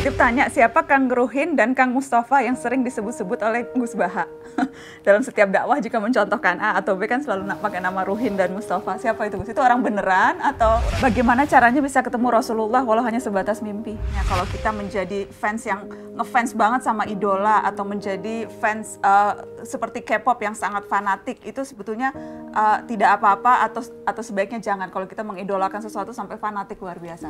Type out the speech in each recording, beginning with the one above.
Titip tanya, siapa Kang Ruhin dan Kang Mustafa yang sering disebut-sebut oleh Gus Baha? Dalam setiap dakwah jika mencontohkan A atau B kan selalu pakai nama Ruhin dan Mustafa. Siapa itu Gus? Itu orang beneran atau bagaimana caranya bisa ketemu Rasulullah walau hanya sebatas mimpi? Ya, kalau kita menjadi fans yang ngefans banget sama idola atau menjadi fans uh, seperti K-pop yang sangat fanatik itu sebetulnya uh, tidak apa-apa atau atau sebaiknya jangan kalau kita mengidolakan sesuatu sampai fanatik luar biasa.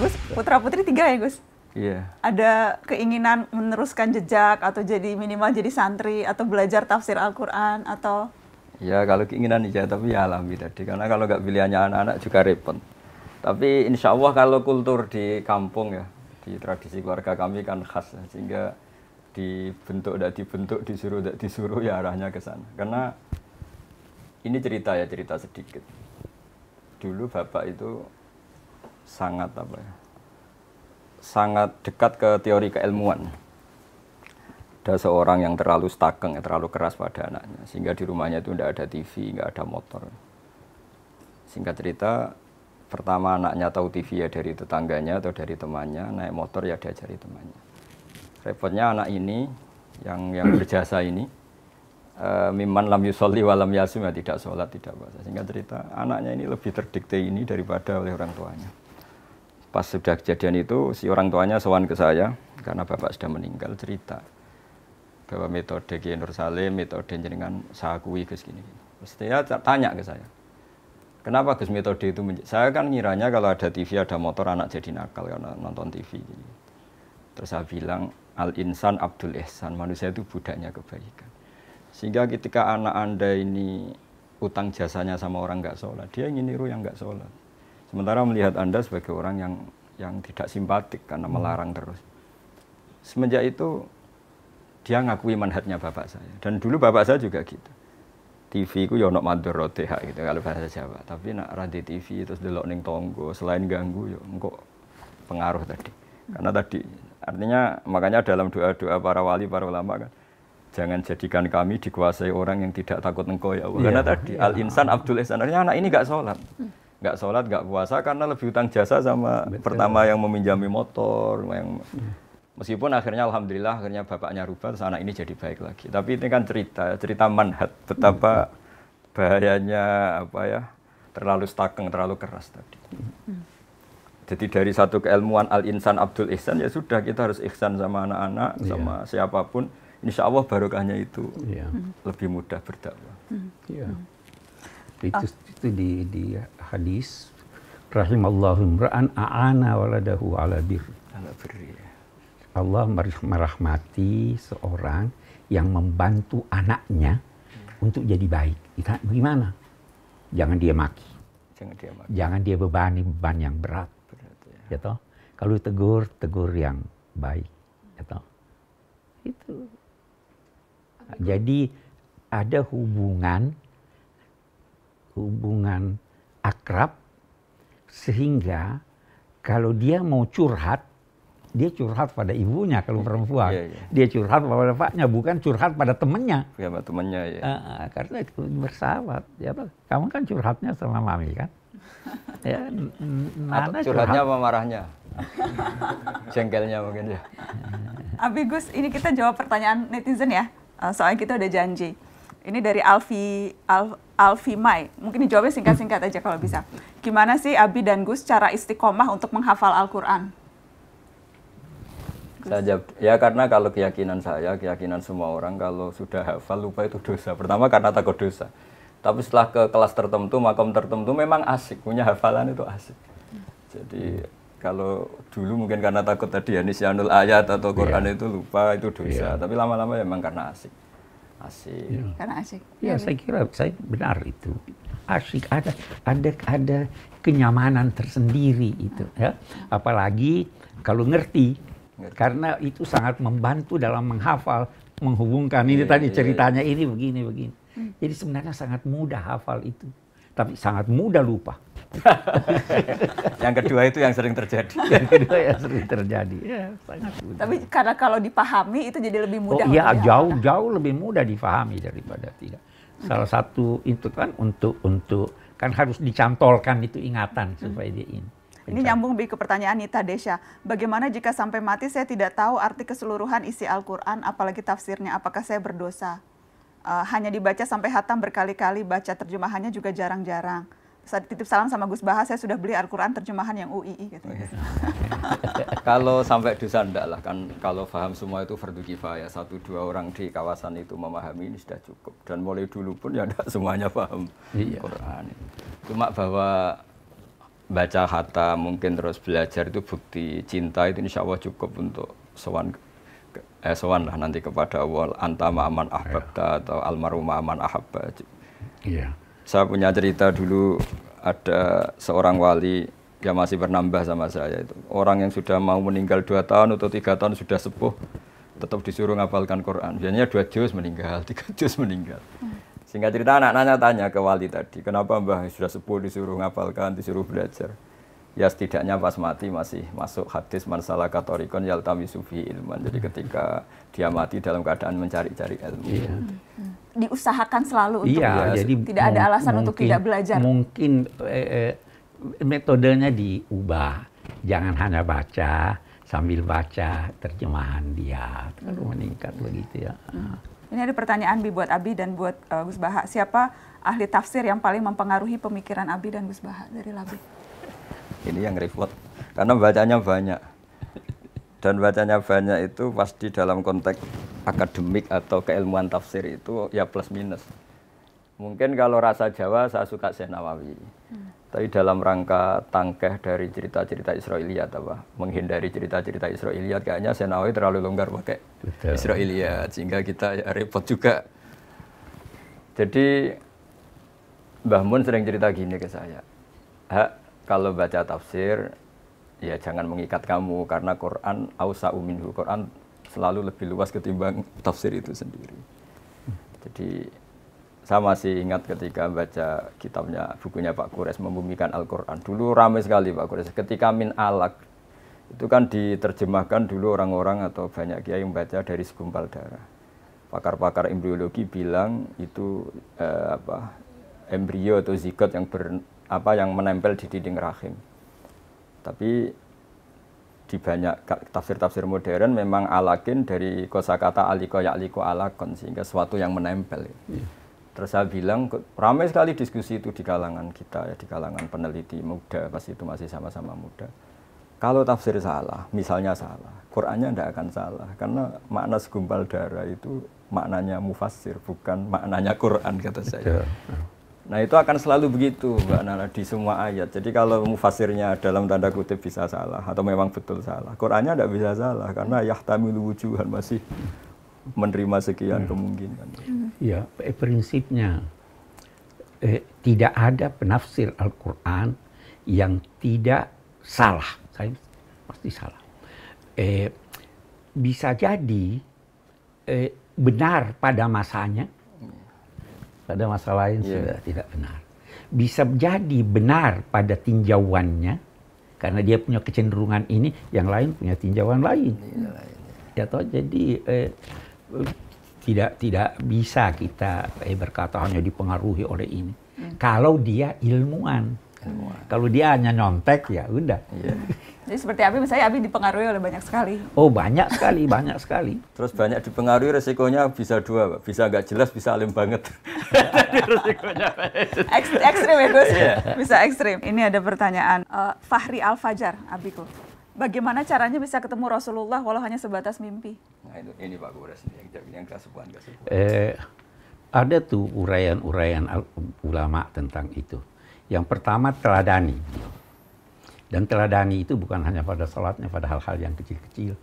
Gus putra putri tiga ya Gus Iya. Yeah. Ada keinginan meneruskan jejak atau jadi minimal jadi santri atau belajar tafsir Al-Quran atau? Ya kalau keinginan iya tapi ya alami tadi karena kalau nggak pilihannya anak-anak juga repot. Tapi insya Allah kalau kultur di kampung ya di tradisi keluarga kami kan khas sehingga dibentuk tidak dibentuk disuruh tidak disuruh ya arahnya ke sana karena ini cerita ya cerita sedikit dulu bapak itu sangat apa ya, sangat dekat ke teori keilmuan. Ada seorang yang terlalu stakeng, ya, terlalu keras pada anaknya, sehingga di rumahnya itu tidak ada TV, nggak ada motor. Singkat cerita, pertama anaknya tahu TV ya dari tetangganya atau dari temannya, naik motor ya diajari temannya. Repotnya anak ini yang yang berjasa ini eh, miman lam yusolli walam yasum ya tidak sholat tidak puasa sehingga cerita anaknya ini lebih terdikte ini daripada oleh orang tuanya Pas sudah kejadian itu si orang tuanya sowan ke saya karena bapak sudah meninggal cerita bahwa metode Ki Nur Salim, metode jenengan sakui akui Gus gini. dia tanya ke saya. Kenapa Gus metode itu saya kan ngiranya kalau ada TV ada motor anak jadi nakal karena nonton TV gini. Terus saya bilang al insan abdul ihsan manusia itu budaknya kebaikan. Sehingga ketika anak Anda ini utang jasanya sama orang nggak sholat, dia ingin niru yang nggak sholat. Sementara melihat Anda sebagai orang yang yang tidak simpatik karena hmm. melarang terus. Semenjak itu dia ngakui manhatnya bapak saya. Dan dulu bapak saya juga gitu. TV ku yo ya nok matur roteha gitu kalau bahasa Jawa. Tapi nak radi TV itu delok ning tonggo selain ganggu yo ya engko pengaruh tadi. Karena tadi artinya makanya dalam doa-doa para wali para ulama kan jangan jadikan kami dikuasai orang yang tidak takut engkau ya Allah. Iya. Karena tadi yeah. al insan abdul ihsan artinya anak ini gak sholat. Hmm nggak sholat nggak puasa karena lebih utang jasa sama Betul. pertama yang meminjami motor yang meskipun akhirnya alhamdulillah akhirnya bapaknya rubah terus anak ini jadi baik lagi tapi ini kan cerita cerita manhat betapa bahayanya apa ya terlalu stakeng terlalu keras tadi jadi dari satu keilmuan al insan abdul ihsan ya sudah kita harus ihsan sama anak-anak iya. sama siapapun insya Allah barokahnya itu yeah. lebih mudah berdakwah yeah. Hmm. itu, ah itu di di hadis rahimallahu imra'an a'ana waladahu ala bir. Ya. Allah merahmati seorang yang membantu anaknya hmm. untuk jadi baik. Kita bagaimana? Jangan dia maki. Jangan dia maki. Jangan dia bebani beban yang berat. berat ya. ya toh? Kalau tegur, tegur yang baik. Ya toh? Itu. Jadi ada hubungan hubungan akrab sehingga kalau dia mau curhat dia curhat pada ibunya kalau perempuan yeah, yeah. dia curhat pada bapaknya bukan curhat pada temennya ya yeah, temennya ya yeah. uh, ah, karena itu bersahabat ya kamu kan curhatnya sama mami kan ya curhatnya curhat. sama marahnya jengkelnya mungkin ya Abi Gus ini kita jawab pertanyaan netizen ya eh, soalnya kita udah janji ini dari Alfi Al Alfi Mai. Mungkin dijawabnya singkat-singkat aja kalau bisa. Gimana sih Abi dan Gus cara istiqomah untuk menghafal Al-Quran? Saja, ya karena kalau keyakinan saya, keyakinan semua orang kalau sudah hafal lupa itu dosa. Pertama karena takut dosa. Tapi setelah ke kelas tertentu, makom tertentu memang asik, punya hafalan itu asik. Jadi kalau dulu mungkin karena takut tadi ya nisyanul ayat atau Quran yeah. itu lupa itu dosa, yeah. tapi lama-lama memang karena asik. Asik. Ya. Karena asik. Ya, ya saya kira saya benar itu. Asik ada ada ada kenyamanan tersendiri itu ya. Apalagi kalau ngerti karena itu sangat membantu dalam menghafal, menghubungkan ini iya, tadi iya, ceritanya iya. ini begini begini. Hmm. Jadi sebenarnya sangat mudah hafal itu, tapi sangat mudah lupa. yang kedua itu yang sering terjadi. yang kedua yang sering terjadi. Ya, Tapi karena kalau dipahami itu jadi lebih mudah. Oh, iya, jauh jauh lebih mudah dipahami daripada tidak. Okay. Salah satu itu kan untuk untuk kan harus dicantolkan itu ingatan hmm. supaya dia ini. Ini nyambung lebih ke pertanyaan Nita Desha. Bagaimana jika sampai mati saya tidak tahu arti keseluruhan isi Al-Quran, apalagi tafsirnya? Apakah saya berdosa? Uh, hanya dibaca sampai hatam berkali-kali, baca terjemahannya juga jarang-jarang titip salam sama Gus bahas. saya sudah beli Al-Quran terjemahan yang UII gitu. kalau sampai dosa enggak lah, kan kalau paham semua itu fardu kifayah, satu dua orang di kawasan itu memahami ini sudah cukup. Dan mulai dulu pun ya enggak semuanya paham iya. Quran. Cuma bahwa baca kata mungkin terus belajar itu bukti cinta itu insya Allah cukup untuk sowan eh, sowan lah nanti kepada Allah antama aman ahbabta atau almarhum aman ahabba. Iya. Yeah. Saya punya cerita dulu ada seorang wali yang masih bernambah sama saya itu. Orang yang sudah mau meninggal dua tahun atau tiga tahun sudah sepuh tetap disuruh ngapalkan Quran. Biasanya dua juz meninggal, tiga juz meninggal. sehingga cerita anak nanya tanya ke wali tadi, kenapa Mbah sudah sepuh disuruh ngapalkan, disuruh belajar? ya setidaknya pas mati masih masuk hadis masalah katorikon yaltami sufi ilman jadi ketika dia mati dalam keadaan mencari-cari ilmu yeah. Hmm diusahakan selalu untuk iya, jadi tidak ada alasan mungkin, untuk tidak belajar. Mungkin eh, eh, metodenya diubah, jangan hanya baca sambil baca terjemahan dia, terlalu meningkat begitu ya. Hmm. Ini ada pertanyaan Bi buat Abi dan buat uh, Gus Baha. Siapa ahli tafsir yang paling mempengaruhi pemikiran Abi dan Gus Baha dari Labi? Ini yang repot karena bacanya banyak dan bacanya banyak itu pasti dalam konteks akademik atau keilmuan tafsir itu ya plus minus. Mungkin kalau rasa Jawa saya suka Senawawi, Hmm. Tapi dalam rangka tangkeh dari cerita-cerita Israiliyat apa menghindari cerita-cerita Israiliyat kayaknya Syekh terlalu longgar pakai Betul. Israiliyat sehingga kita ya repot juga. Jadi Mbah Mun sering cerita gini ke saya. Hak kalau baca tafsir ya jangan mengikat kamu karena Quran ausa uminhu Quran selalu lebih luas ketimbang tafsir itu sendiri. Jadi saya masih ingat ketika baca kitabnya bukunya Pak Kures membumikan Al-Qur'an. Dulu ramai sekali Pak Kures ketika min alak itu kan diterjemahkan dulu orang-orang atau banyak kiai yang baca dari segumpal darah. Pakar-pakar embriologi bilang itu eh, apa embrio atau zigot yang ber, apa yang menempel di dinding rahim tapi di banyak tafsir-tafsir modern memang alakin dari kosakata aliko aliko alakon sehingga sesuatu yang menempel. Yeah. Terus saya bilang ramai sekali diskusi itu di kalangan kita ya di kalangan peneliti muda pas itu masih sama-sama muda. Kalau tafsir salah, misalnya salah, Qurannya tidak akan salah karena makna segumpal darah itu maknanya mufasir bukan maknanya Quran kata saya. Iya. Nah itu akan selalu begitu Mbak Nana di semua ayat. Jadi kalau mufasirnya dalam tanda kutip bisa salah atau memang betul salah. Qurannya tidak bisa salah karena yahtamilu wujuhan masih menerima sekian hmm. kemungkinan. Ya eh, prinsipnya eh, tidak ada penafsir Al-Quran yang tidak salah. Saya pasti salah. Eh, bisa jadi eh, benar pada masanya ada masalah lain yeah. sudah tidak benar. Bisa jadi benar pada tinjauannya karena dia punya kecenderungan ini, yang lain punya tinjauan lain. Iya, iya. Ya toh jadi eh, tidak tidak bisa kita eh, berkata hanya dipengaruhi oleh ini. Hmm. Kalau dia ilmuwan semua. Kan. Kalau dia hanya nyontek ya udah. Yeah. Jadi seperti Abi misalnya Abi dipengaruhi oleh banyak sekali. Oh banyak sekali, banyak sekali. Terus banyak dipengaruhi resikonya bisa dua, bisa nggak jelas, bisa alim banget. resikonya Ek ekstrim ya Gus, yeah. bisa ekstrim. Ini ada pertanyaan uh, Fahri Al Fajar, Abiku. Bagaimana caranya bisa ketemu Rasulullah walau hanya sebatas mimpi? Nah itu ini Pak Gores yang yang kasubuan kasubuan. Eh, ada tuh uraian-uraian ulama tentang itu. Yang pertama teladani. Dan teladani itu bukan hanya pada sholatnya, pada hal-hal yang kecil-kecil.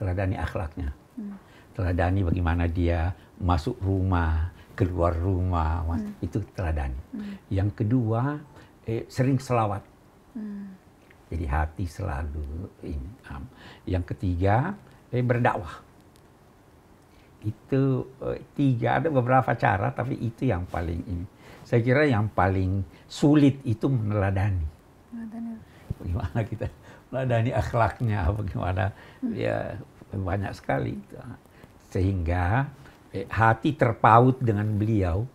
Teladani akhlaknya. Hmm. Teladani bagaimana dia masuk rumah, keluar rumah, hmm. itu teladani. Hmm. Yang kedua, eh, sering selawat. Hmm. Jadi hati selalu ini. Yang ketiga, eh, berdakwah. Itu eh, tiga, ada beberapa cara, tapi itu yang paling ini. Saya kira yang paling sulit itu meneladani. Bagaimana kita meneladani akhlaknya, bagaimana hmm. ya banyak sekali. Sehingga eh, hati terpaut dengan beliau.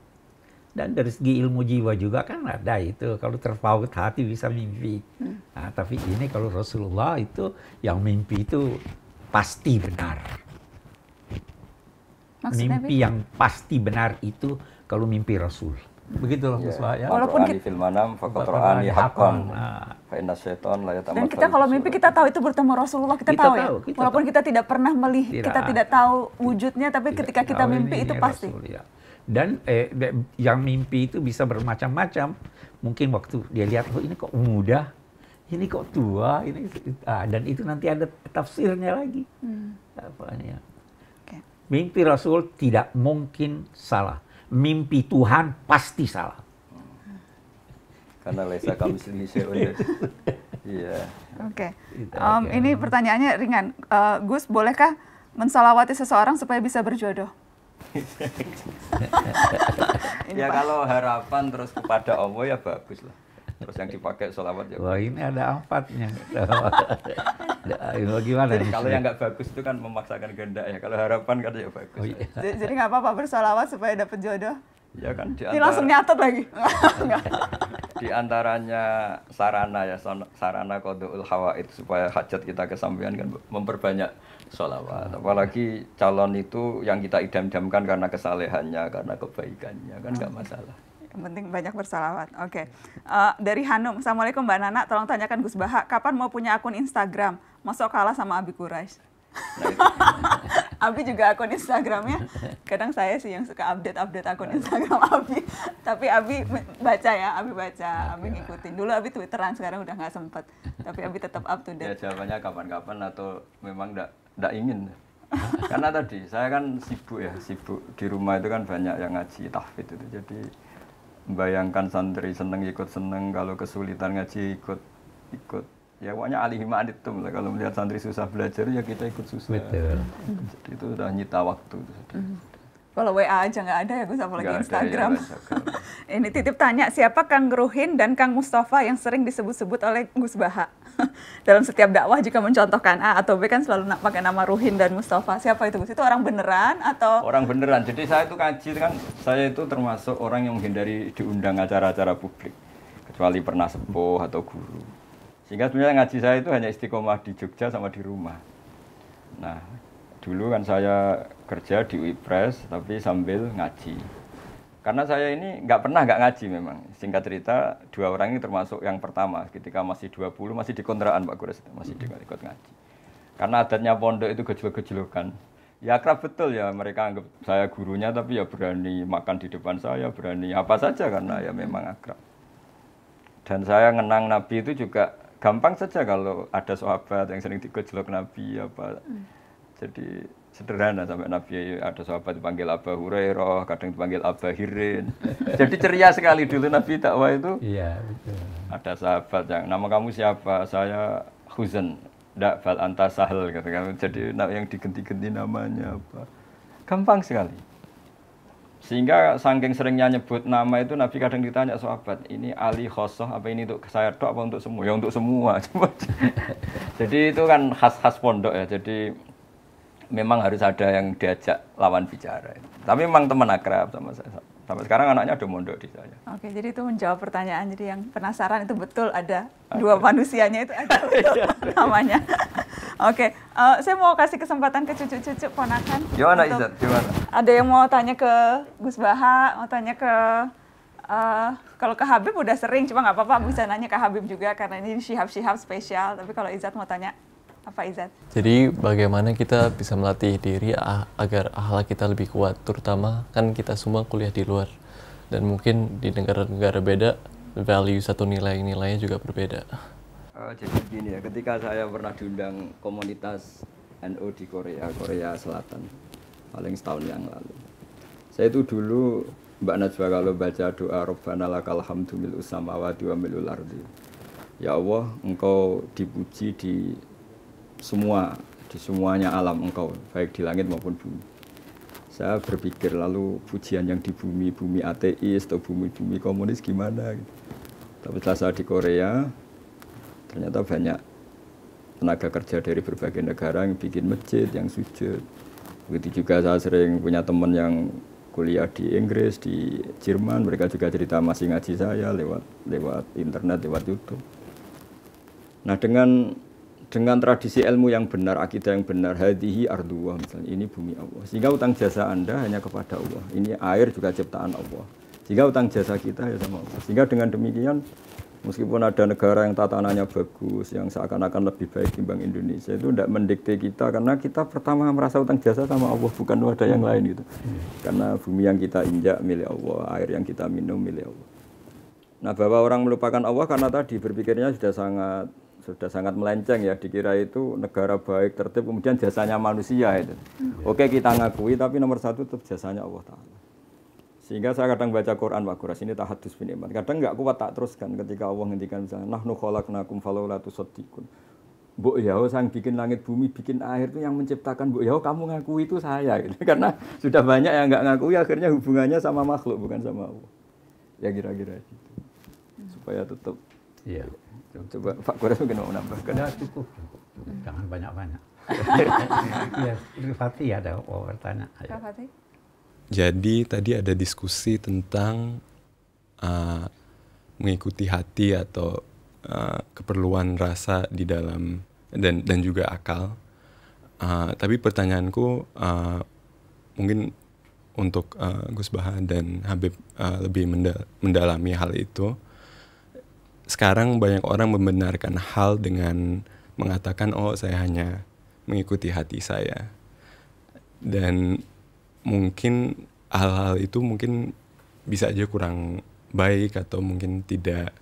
Dan dari segi ilmu jiwa juga kan ada itu. Kalau terpaut hati bisa mimpi. Hmm. Nah, tapi ini kalau Rasulullah itu yang mimpi itu pasti benar. Maksudnya, mimpi yang pasti benar itu kalau mimpi Rasul begitu loh yeah. ya. Walaupun kita, fil manam faqatrani haqqan. Fa inna syaitan la Dan kita kalau mimpi kita tahu itu bertemu Rasulullah kita, kita tahu, ya? tahu ya. Kita Walaupun tahu. kita tidak pernah melihat, kita tidak tahu wujudnya tapi tidak ketika kita mimpi itu pasti. Rasul, ya. Dan eh, yang mimpi itu bisa bermacam-macam. Mungkin waktu dia lihat oh ini kok muda, ini kok tua, ini ah, dan itu nanti ada tafsirnya lagi. Hmm. Apanya. Okay. Mimpi Rasul tidak mungkin salah mimpi Tuhan pasti salah. Karena Lesa Kamis Indonesia. Iya. Oke. ini pertanyaannya ringan. Uh, Gus, bolehkah mensalawati seseorang supaya bisa berjodoh? ya kalau harapan terus kepada Allah ya bagus lah. Terus yang dipakai sholawat ya. Wah ini ada empatnya. Bagaimana? Jadi, kalau yang nggak bagus itu kan memaksakan kehendak ya. Kalau harapan kan ya bagus. Oh, iya. Jadi nggak apa-apa bersolawat supaya dapat jodoh. Ya kan di antara, Ini langsung nyatet lagi. di antaranya sarana ya sarana qadaul itu supaya hajat kita kesampaian kan memperbanyak sholawat apalagi calon itu yang kita idam-idamkan karena kesalehannya karena kebaikannya kan nggak masalah penting banyak bersalawat. Oke. Okay. Uh, eh, dari Hanum, Assalamualaikum Mbak Nana, tolong tanyakan Gus Baha, kapan mau punya akun Instagram? Masuk kalah sama Abi Quraish. Abi juga akun Instagramnya, kadang saya sih yang suka update-update akun Instagram Abi. Tapi Abi baca ya, Abi baca, Abi ngikutin. Dulu Abi Twitteran, sekarang udah nggak sempet. Tapi Abi tetap up to date. Ya jawabannya kapan-kapan atau memang nggak ingin. Karena tadi saya kan sibuk ya, sibuk di rumah itu kan banyak yang ngaji tahfidz itu. Jadi bayangkan santri seneng ikut seneng kalau kesulitan ngaji ikut ikut ya pokoknya alih ma'aditum lah kalau melihat santri susah belajar ya kita ikut susah Betul. jadi itu udah nyita waktu kalau WA aja nggak ada ya Gus apalagi lagi Instagram ya, ini titip tanya siapa Kang Ruhin dan Kang Mustafa yang sering disebut-sebut oleh Gus Baha dalam setiap dakwah jika mencontohkan A atau B kan selalu nak pakai nama Ruhin dan Mustafa. Siapa itu Gus? Itu orang beneran atau? Orang beneran. Jadi saya itu kaji kan, saya itu termasuk orang yang menghindari diundang acara-acara publik. Kecuali pernah sepuh atau guru. Sehingga sebenarnya ngaji saya itu hanya istiqomah di Jogja sama di rumah. Nah, dulu kan saya kerja di Wipres tapi sambil ngaji. Karena saya ini nggak pernah nggak ngaji memang. Singkat cerita, dua orang ini termasuk yang pertama ketika masih 20 masih di kontraan Pak Kures masih di mm-hmm. ikut ngaji. Karena adatnya pondok itu gejolok-gejolokan. Ya akrab betul ya mereka anggap saya gurunya tapi ya berani makan di depan saya, berani apa saja karena ya mm-hmm. memang akrab. Dan saya ngenang Nabi itu juga gampang saja kalau ada sahabat yang sering digejolok Nabi apa. Mm. Jadi sederhana sampai Nabi ada sahabat dipanggil abu Hurairah, kadang dipanggil abu Hirin. Jadi ceria sekali dulu Nabi dakwah itu. Iya, betul. Ada sahabat yang nama kamu siapa? Saya Huzen. Ndak bal anta sahal gitu kan. Jadi yang diganti-ganti namanya apa? Gampang sekali. Sehingga saking seringnya nyebut nama itu Nabi kadang ditanya sahabat, ini Ali Khosoh apa ini untuk saya tok apa untuk semua? Ya untuk semua. Jadi itu kan khas-khas pondok ya. Jadi memang harus ada yang diajak lawan bicara. Tapi memang teman akrab sama saya. Sampai sekarang anaknya ada mondok di saya. Oke, jadi itu menjawab pertanyaan. Jadi yang penasaran itu betul ada Oke. dua manusianya itu ada iya. namanya. Oke, uh, saya mau kasih kesempatan ke cucu-cucu ponakan. Gimana Izzat, gimana? Ada yang mau tanya ke Gus Baha, mau tanya ke Uh, kalau ke Habib udah sering, cuma nggak apa-apa bisa nanya ke Habib juga karena ini Shihab-Shihab spesial. Tapi kalau Izzat mau tanya apa Izat? Jadi bagaimana kita bisa melatih diri ah, agar akhlak kita lebih kuat, terutama kan kita semua kuliah di luar dan mungkin di negara-negara beda value satu nilai-nilainya juga berbeda. Uh, jadi begini ya, ketika saya pernah diundang komunitas NU di Korea, Korea Selatan, paling setahun yang lalu. Saya itu dulu Mbak Najwa kalau baca doa Rabbana lakal hamdu mil usamawati wa milul ardi. Ya Allah, engkau dipuji di semua di semuanya alam engkau baik di langit maupun bumi saya berpikir lalu pujian yang di bumi bumi ateis atau bumi bumi komunis gimana gitu. tapi setelah saya di Korea ternyata banyak tenaga kerja dari berbagai negara yang bikin masjid yang sujud begitu juga saya sering punya teman yang kuliah di Inggris, di Jerman, mereka juga cerita masih ngaji saya lewat lewat internet, lewat YouTube. Nah dengan dengan tradisi ilmu yang benar, akidah yang benar, hadihi arduwa misalnya, ini bumi Allah. Sehingga utang jasa Anda hanya kepada Allah. Ini air juga ciptaan Allah. Sehingga utang jasa kita ya sama Allah. Sehingga dengan demikian, meskipun ada negara yang tatanannya bagus, yang seakan-akan lebih baik timbang Indonesia, itu tidak mendikte kita, karena kita pertama merasa utang jasa sama Allah, bukan wadah yang lain gitu. Karena bumi yang kita injak milik Allah, air yang kita minum milik Allah. Nah, bahwa orang melupakan Allah karena tadi berpikirnya sudah sangat sudah sangat melenceng ya dikira itu negara baik tertib kemudian jasanya manusia itu. Oke kita ngakui tapi nomor satu tetap jasanya Allah Taala. Sehingga saya kadang baca Quran Pak Quran ini tahadus bin iman. Kadang nggak kuat tak teruskan ketika Allah ngendikan misalnya nahnu khalaqnakum falaula sotikun Bu Yaho sang bikin langit bumi, bikin air itu yang menciptakan bu Yaho kamu ngaku itu saya gitu. Karena sudah banyak yang nggak ngakui akhirnya hubungannya sama makhluk bukan sama Allah. Ya kira-kira gitu. Hmm. Supaya tetap yeah. Coba Pak Kuras mungkin mau menambahkan. Ya, cukup, cukup. Hmm. Jangan banyak-banyak. ya, Rifati ada mau bertanya. Rifati. Jadi tadi ada diskusi tentang uh, mengikuti hati atau uh, keperluan rasa di dalam dan dan juga akal. Uh, tapi pertanyaanku uh, mungkin untuk uh, Gus Baha dan Habib uh, lebih mendalami hal itu sekarang banyak orang membenarkan hal dengan mengatakan oh saya hanya mengikuti hati saya dan mungkin hal-hal itu mungkin bisa aja kurang baik atau mungkin tidak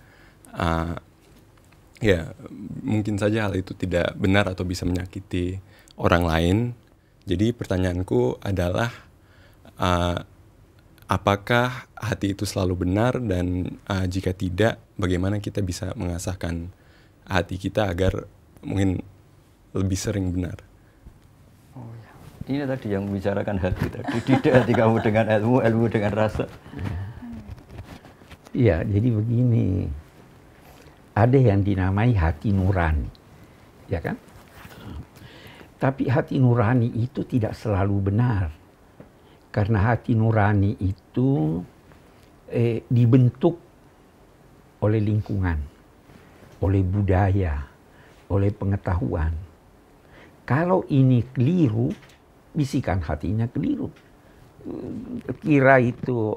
uh, ya mungkin saja hal itu tidak benar atau bisa menyakiti orang lain jadi pertanyaanku adalah uh, apakah hati itu selalu benar dan uh, jika tidak bagaimana kita bisa mengasahkan hati kita agar mungkin lebih sering benar oh, ya. ini tadi yang membicarakan hati tadi tidak hati kamu dengan ilmu ilmu dengan rasa Iya, jadi begini ada yang dinamai hati nurani ya kan tapi hati nurani itu tidak selalu benar karena hati nurani itu eh, dibentuk oleh lingkungan, oleh budaya, oleh pengetahuan. Kalau ini keliru, bisikan hatinya keliru. Kira itu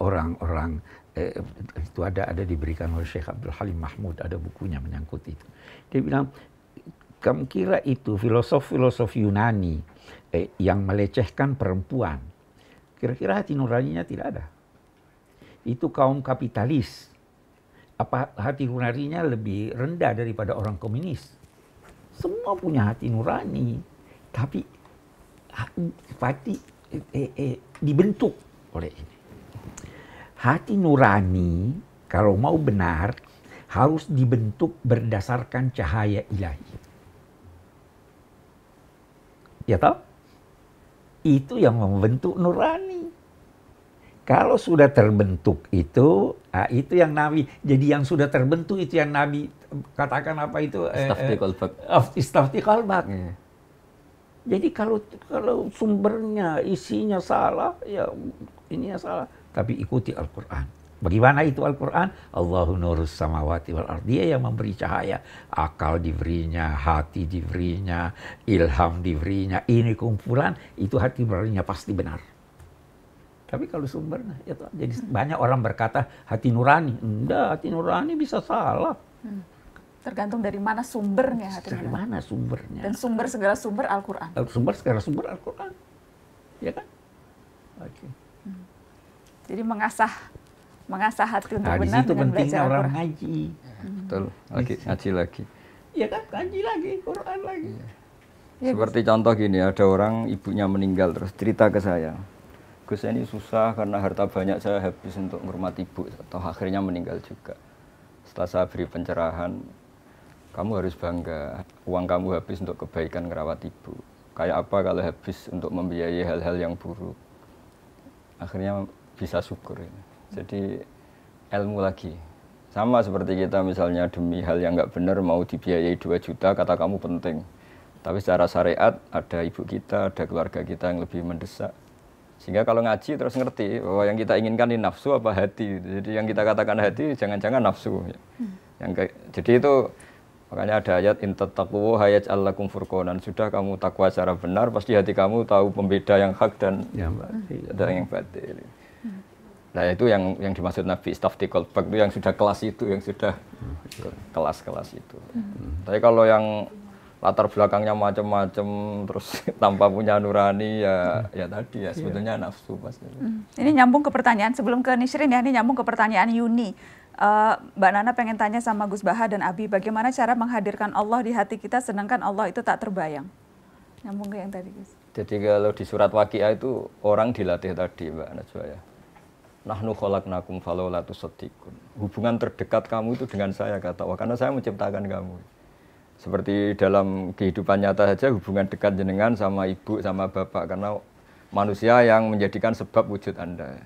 orang-orang eh, eh, eh, itu ada ada diberikan oleh Syekh Abdul Halim Mahmud ada bukunya menyangkut itu. Dia bilang kamu kira itu filosof-filosof Yunani eh, yang melecehkan perempuan Kira-kira hati nuraninya tidak ada. Itu kaum kapitalis. Apa hati nuraninya lebih rendah daripada orang komunis? Semua punya hati nurani, tapi hati eh, eh, eh, dibentuk oleh ini. Hati nurani kalau mau benar harus dibentuk berdasarkan cahaya ilahi. Ya tahu? itu yang membentuk nurani. Kalau sudah terbentuk itu, nah itu yang Nabi. Jadi yang sudah terbentuk itu yang Nabi katakan apa itu? Eh, eh, Istafti qalbak. Eh, iya. Yeah. Jadi kalau kalau sumbernya, isinya salah, ya ininya salah. Tapi ikuti Al-Quran. Bagaimana itu Al-Quran? Allahu nurus samawati wal ardi. Dia yang memberi cahaya. Akal diberinya, hati diberinya, ilham diberinya. Ini kumpulan, itu hati beraninya pasti benar. Tapi kalau sumbernya, ya toh. jadi hmm. banyak orang berkata hati nurani. Enggak, hati nurani bisa salah. Hmm. Tergantung dari mana sumbernya hati Dari mana sumbernya. Dan sumber segala sumber Al-Quran. Sumber segala sumber Al-Quran. Ya kan? Oke. Okay. Hmm. Jadi mengasah mengasah hati untuk nah, benar dengan belajar orang Quran. ngaji. Hmm. Betul. Lagi ngaji lagi. Ya kan ngaji lagi, Quran lagi. Iya. Ya. Seperti bisa. contoh gini, ada orang ibunya meninggal terus cerita ke saya. Gus ini susah karena harta banyak saya habis untuk menghormat ibu atau akhirnya meninggal juga. Setelah saya beri pencerahan, kamu harus bangga. Uang kamu habis untuk kebaikan merawat ibu. Kayak apa kalau habis untuk membiayai hal-hal yang buruk? Akhirnya bisa syukur ini. Jadi ilmu lagi. Sama seperti kita misalnya demi hal yang nggak benar mau dibiayai 2 juta kata kamu penting. Tapi secara syariat ada ibu kita, ada keluarga kita yang lebih mendesak. Sehingga kalau ngaji terus ngerti bahwa yang kita inginkan ini nafsu apa hati. Jadi yang kita katakan hati jangan-jangan nafsu. Hmm. Yang ke, jadi itu makanya ada ayat intataku hayat Allah furqonan Sudah kamu takwa secara benar pasti hati kamu tahu pembeda yang hak dan yang batil. Dan yang batil. Hmm. Nah itu yang yang dimaksud Nabi Istaftikol Kolbak itu yang sudah kelas itu, yang sudah kelas-kelas itu. Hmm. Tapi kalau yang latar belakangnya macam-macam terus tanpa punya nurani ya ya tadi ya iya. sebetulnya yeah. nafsu pasti. Hmm. Ini nyambung ke pertanyaan sebelum ke Nisrin ya ini nyambung ke pertanyaan Yuni. Uh, Mbak Nana pengen tanya sama Gus Baha dan Abi bagaimana cara menghadirkan Allah di hati kita sedangkan Allah itu tak terbayang. Nyambung ke yang tadi Gus. Jadi kalau di surat Waqiah itu orang dilatih tadi Mbak Najwa ya. Nahnu kholaknakum falola Hubungan terdekat kamu itu dengan saya kata Allah. Karena saya menciptakan kamu. Seperti dalam kehidupan nyata saja hubungan dekat jenengan sama ibu, sama bapak. Karena manusia yang menjadikan sebab wujud Anda.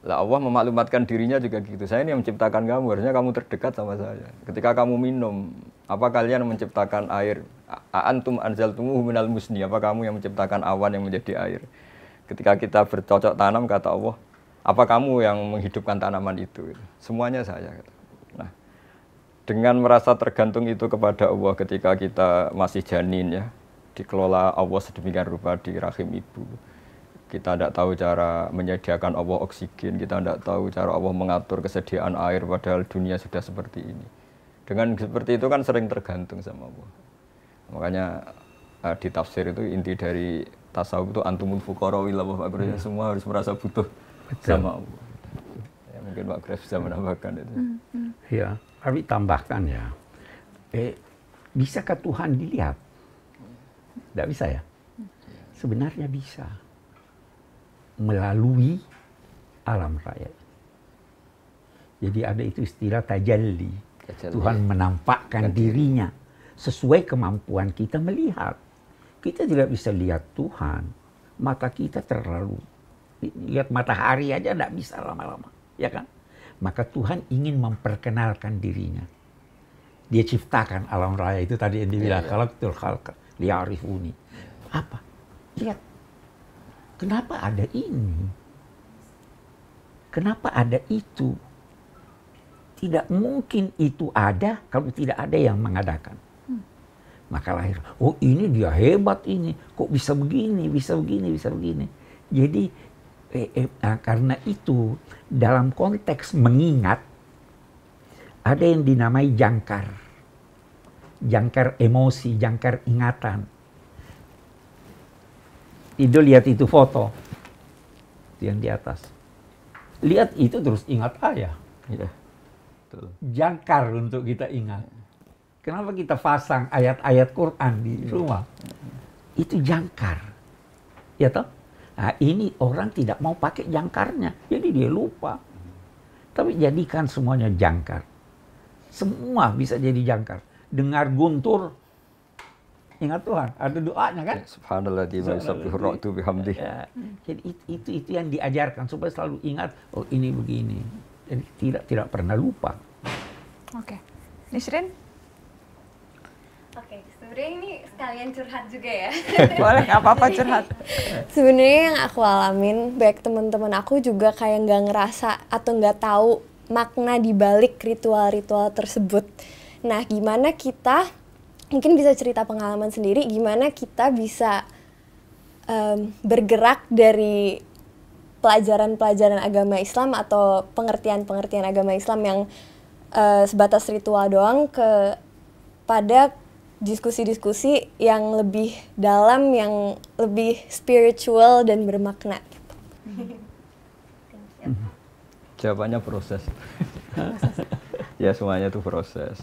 Lah Allah memaklumatkan dirinya juga gitu. Saya ini yang menciptakan kamu, harusnya kamu terdekat sama saya. Ketika kamu minum, apa kalian menciptakan air? Antum anzaltumuhu minal musni. Apa kamu yang menciptakan awan yang menjadi air? Ketika kita bercocok tanam kata Allah, apa kamu yang menghidupkan tanaman itu? Semuanya saya. Gitu. Nah, dengan merasa tergantung itu kepada Allah ketika kita masih janin ya, dikelola Allah sedemikian rupa di rahim ibu. Kita tidak tahu cara menyediakan Allah oksigen, kita tidak tahu cara Allah mengatur kesediaan air padahal dunia sudah seperti ini. Dengan seperti itu kan sering tergantung sama Allah. Makanya eh, di tafsir itu inti dari tasawuf itu antumul fuqara wilallah ya, hmm. semua harus merasa butuh Betul. sama Allah. Ya, mungkin Pak Kref bisa menambahkan itu. Hmm, hmm. Ya, tapi tambahkan ya. Eh, bisakah Tuhan dilihat? Tidak bisa ya? Sebenarnya bisa. Melalui alam raya. Jadi ada itu istilah tajalli. tajalli. Tuhan menampakkan tajalli. dirinya sesuai kemampuan kita melihat. Kita tidak bisa lihat Tuhan. Mata kita terlalu lihat matahari aja tidak bisa lama-lama, ya kan? Maka Tuhan ingin memperkenalkan dirinya. Dia ciptakan alam raya itu tadi yang dibilang ya, ya. kalau betul khalqa liarifuni. Apa? Lihat. Kenapa ada ini? Kenapa ada itu? Tidak mungkin itu ada kalau tidak ada yang mengadakan. Hmm. Maka lahir, oh ini dia hebat ini, kok bisa begini, bisa begini, bisa begini. Jadi karena itu dalam konteks mengingat ada yang dinamai jangkar. Jangkar emosi, jangkar ingatan. Itu lihat itu foto. Itu yang di atas. Lihat itu terus ingat ayah. Ya. Jangkar untuk kita ingat. Kenapa kita pasang ayat-ayat Quran di rumah? Itu jangkar. Ya toh? Nah, ini orang tidak mau pakai jangkarnya, jadi dia lupa. Tapi jadikan semuanya jangkar. Semua bisa jadi jangkar. Dengar guntur, ingat Tuhan. Ada doanya kan? Ya, subhanallah di tu bihamdi. Ya, jadi itu, itu itu yang diajarkan supaya selalu ingat oh ini begini. Jadi tidak tidak pernah lupa. Oke. Okay. Nisrin? Oke. Okay sebenarnya ini sekalian curhat juga ya boleh apa-apa curhat sebenarnya yang aku alamin baik teman-teman aku juga kayak nggak ngerasa atau nggak tahu makna di balik ritual-ritual tersebut nah gimana kita mungkin bisa cerita pengalaman sendiri gimana kita bisa um, bergerak dari pelajaran-pelajaran agama Islam atau pengertian-pengertian agama Islam yang uh, sebatas ritual doang ke pada diskusi-diskusi yang lebih dalam, yang lebih spiritual dan bermakna. Mhm. Jawabannya proses. ya semuanya itu proses.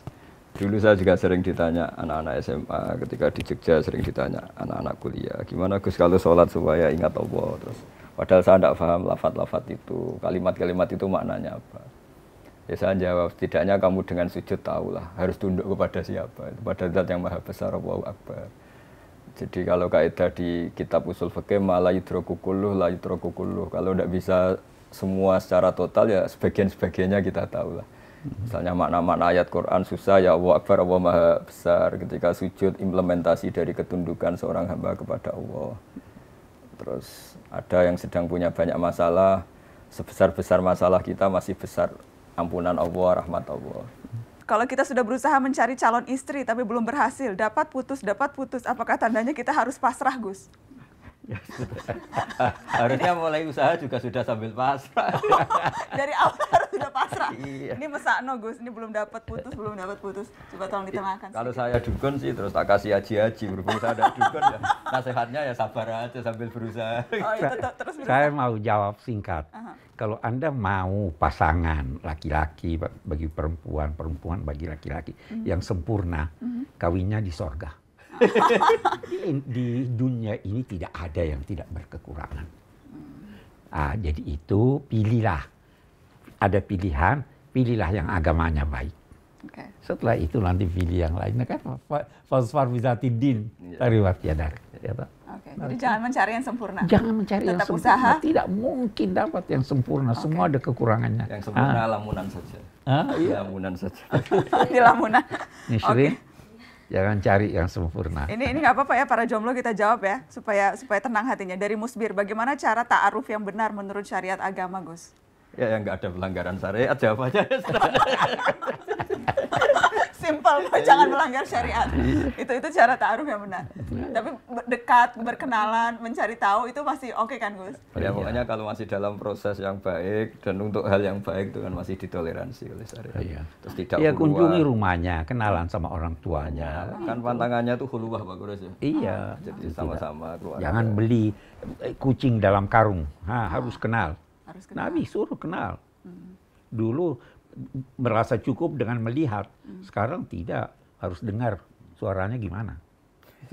Dulu saya juga sering ditanya anak-anak SMA ketika di Jogja sering ditanya anak-anak kuliah gimana Gus kalau sholat supaya ingat Allah terus padahal saya tidak paham lafat-lafat itu kalimat-kalimat itu maknanya apa Ya saya jawab, setidaknya kamu dengan sujud tahulah harus tunduk kepada siapa, kepada zat yang maha besar, Allah Akbar. Jadi kalau kaidah di kitab usul fikih malah yudrokukuluh, la yudrokukuluh. Kalau tidak bisa semua secara total ya sebagian-sebagiannya kita taulah Misalnya makna-makna ayat Quran susah ya Allah Akbar Allah Maha Besar ketika sujud implementasi dari ketundukan seorang hamba kepada Allah. Terus ada yang sedang punya banyak masalah, sebesar-besar masalah kita masih besar ampunan Allah, rahmat Allah. Kalau kita sudah berusaha mencari calon istri tapi belum berhasil, dapat putus, dapat putus, apakah tandanya kita harus pasrah, Gus? Ya, Harusnya mulai usaha juga sudah sambil pasrah. dari awal harus sudah pasrah. Iya. Ini mesakno Gus, ini belum dapat putus, belum dapat putus. Coba tolong ditenangkan. Kalau saya dukun sih terus tak kasih aji-aji berhubung saya ada dukun ya. Nasihatnya ya sabar aja sambil berusaha. Oh, itu iya, terus berusaha. Saya mau jawab singkat. Uh -huh. Kalau Anda mau pasangan laki-laki bagi perempuan, perempuan bagi laki-laki mm -hmm. yang sempurna, mm -hmm. kawinnya di sorga di dunia ini tidak ada yang tidak berkekurangan. Hmm. Ah, jadi itu pilihlah. Ada pilihan, pilihlah yang agamanya baik. Okay. Setelah itu nanti pilih yang lain. Nah, kan falsafah bisa tidin dari ya nah, Jadi jangan mencari yang sempurna. Jangan mencari Tetap yang sempurna. Usaha. Tidak mungkin dapat yang sempurna. Okay. Semua ada kekurangannya. Yang sempurna ah. lamunan saja. Ah, iya. Lamunan saja. Di lamunan. Oke. Okay jangan cari yang sempurna. Ini ini nggak apa-apa ya para jomblo kita jawab ya supaya supaya tenang hatinya. Dari Musbir, bagaimana cara ta'aruf yang benar menurut syariat agama, Gus? Ya yang nggak ada pelanggaran syariat jawabannya. simpel iya. jangan melanggar syariat iya. itu itu cara taruh yang benar iya. tapi dekat berkenalan mencari tahu itu masih oke okay kan Gus ya pokoknya kalau masih dalam proses yang baik dan untuk hal yang baik itu kan masih ditoleransi oleh syariat iya. terus tidak ya kunjungi rumahnya kenalan sama orang tuanya kan pantangannya tuh huluah Pak Gus ya iya jadi sama-sama keluar jangan beli eh, kucing dalam karung ha, harus ah, kenal harus kenal. Nabi suruh kenal. Hmm. Dulu merasa cukup dengan melihat. Hmm. Sekarang tidak harus dengar suaranya gimana.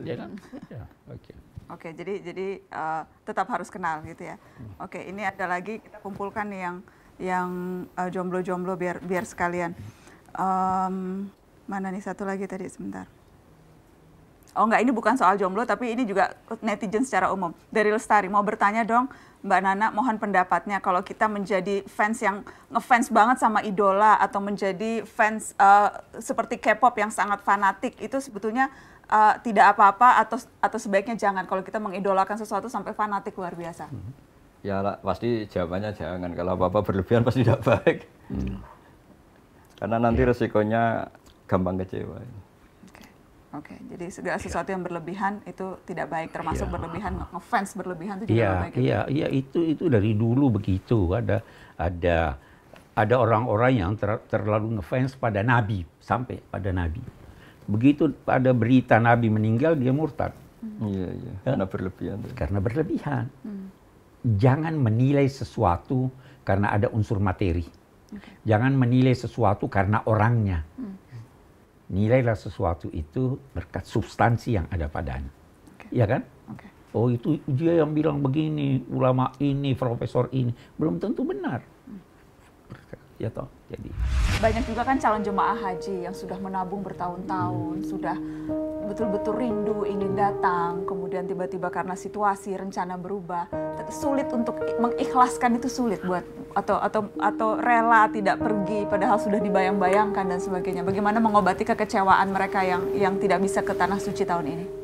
Ya kan? Hmm. Ya, oke. Okay. Oke, okay, jadi jadi uh, tetap harus kenal gitu ya. Hmm. Oke, okay, ini ada lagi kita kumpulkan nih yang yang eh, jomblo-jomblo uh, biar biar sekalian. Um, mana nih satu lagi tadi sebentar. Oh enggak, ini bukan soal jomblo, tapi ini juga netizen secara umum. Dari Lestari, mau bertanya dong Mbak Nana, mohon pendapatnya kalau kita menjadi fans yang ngefans banget sama idola atau menjadi fans uh, seperti K-pop yang sangat fanatik itu sebetulnya uh, tidak apa-apa atau atau sebaiknya jangan kalau kita mengidolakan sesuatu sampai fanatik luar biasa. Hmm. Ya lah pasti jawabannya jangan kalau apa-apa berlebihan pasti tidak baik. Hmm. Karena nanti ya. resikonya gampang kecewa. Oke, okay, jadi segala iya. sesuatu yang berlebihan itu tidak baik, termasuk yeah. berlebihan ngefans berlebihan itu juga yeah, baik. Ya? Iya, yeah, iya yeah, itu itu dari dulu begitu. Ada ada ada orang-orang yang ter, terlalu ngefans pada Nabi sampai pada Nabi. Begitu pada berita Nabi meninggal dia murtad. Iya, hmm. iya, iya karena berlebihan. Karena berlebihan. Hmm. Jangan menilai sesuatu karena ada unsur materi. Okay. Jangan menilai sesuatu karena orangnya. Hmm nilailah sesuatu itu berkat substansi yang ada padanya. Okay. Ya kan? Okay. Oh itu dia yang bilang begini, ulama ini, profesor ini, belum tentu benar. Ya toh, jadi. Banyak juga kan calon jemaah haji yang sudah menabung bertahun-tahun, hmm. sudah betul-betul rindu ingin datang, kemudian tiba-tiba karena situasi rencana berubah, sulit untuk mengikhlaskan itu sulit buat atau atau atau rela tidak pergi padahal sudah dibayang-bayangkan dan sebagainya. Bagaimana mengobati kekecewaan mereka yang yang tidak bisa ke tanah suci tahun ini?